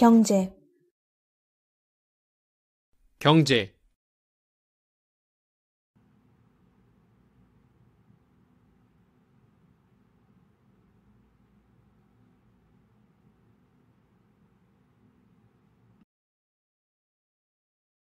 경제 경제